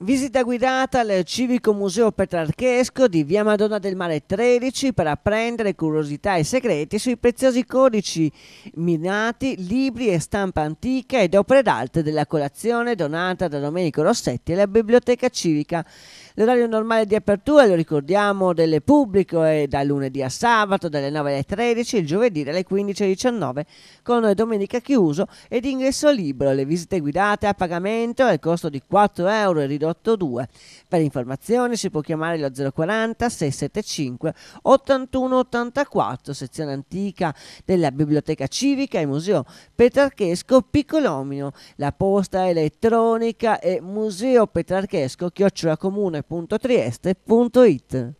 Visita guidata al Civico Museo Petrarchesco di Via Madonna del Mare 13 per apprendere curiosità e segreti sui preziosi codici minati, libri e stampa antica ed opere d'arte della colazione donata da Domenico Rossetti alla Biblioteca Civica. L'orario normale di apertura, lo ricordiamo, del pubblico è eh, da lunedì a sabato, dalle 9 alle 13, il giovedì dalle 15 alle 19, con domenica chiuso ed ingresso libero. Le visite guidate a pagamento al costo di 4 euro e ridotto 2. Per informazioni si può chiamare lo 040 675 81 84, sezione antica della Biblioteca Civica e Museo Petrarchesco Piccolomino. La posta elettronica è museo petrarchesco chiocciolacomune.com www.trieste.it